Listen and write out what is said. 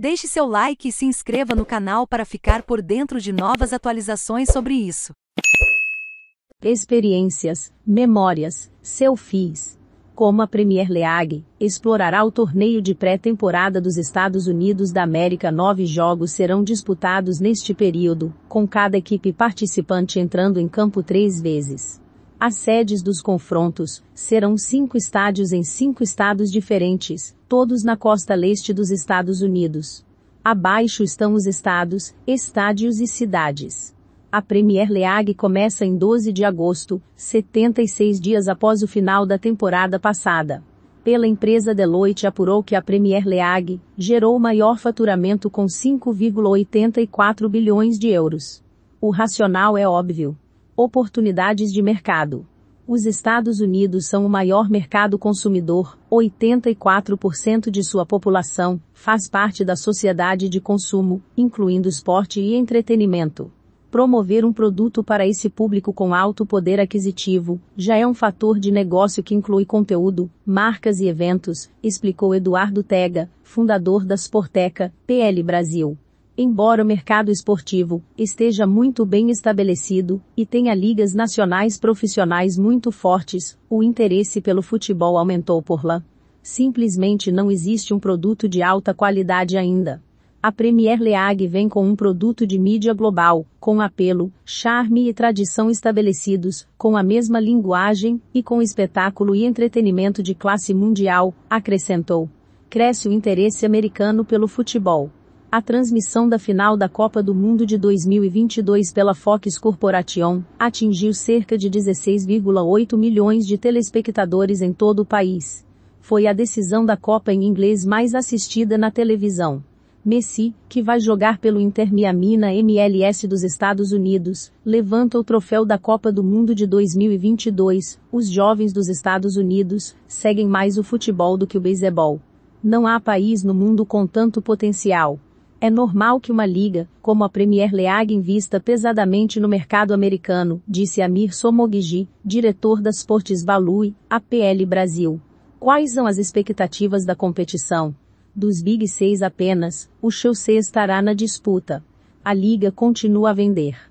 Deixe seu like e se inscreva no canal para ficar por dentro de novas atualizações sobre isso. Experiências, memórias, selfies. Como a Premier League explorará o torneio de pré-temporada dos Estados Unidos da América, nove jogos serão disputados neste período, com cada equipe participante entrando em campo três vezes. As sedes dos confrontos serão cinco estádios em cinco estados diferentes, todos na costa leste dos Estados Unidos. Abaixo estão os estados, estádios e cidades. A Premier League começa em 12 de agosto, 76 dias após o final da temporada passada. Pela empresa Deloitte apurou que a Premier League gerou maior faturamento com 5,84 bilhões de euros. O racional é óbvio Oportunidades de mercado. Os Estados Unidos são o maior mercado consumidor, 84% de sua população faz parte da sociedade de consumo, incluindo esporte e entretenimento. Promover um produto para esse público com alto poder aquisitivo já é um fator de negócio que inclui conteúdo, marcas e eventos, explicou Eduardo Tega, fundador da Sporteca, PL Brasil. Embora o mercado esportivo esteja muito bem estabelecido e tenha ligas nacionais profissionais muito fortes, o interesse pelo futebol aumentou por lá. Simplesmente não existe um produto de alta qualidade ainda. A Premier League vem com um produto de mídia global, com apelo, charme e tradição estabelecidos, com a mesma linguagem e com espetáculo e entretenimento de classe mundial, acrescentou. Cresce o interesse americano pelo futebol a transmissão da final da Copa do Mundo de 2022 pela Fox Corporation atingiu cerca de 16,8 milhões de telespectadores em todo o país. Foi a decisão da Copa em inglês mais assistida na televisão. Messi, que vai jogar pelo Inter Miami na MLS dos Estados Unidos, levanta o troféu da Copa do Mundo de 2022. Os jovens dos Estados Unidos seguem mais o futebol do que o beisebol. Não há país no mundo com tanto potencial. É normal que uma liga, como a Premier League invista pesadamente no mercado americano, disse Amir Somogiji, diretor da Sports Value, APL Brasil. Quais são as expectativas da competição? Dos Big Seis apenas, o Chelsea estará na disputa. A liga continua a vender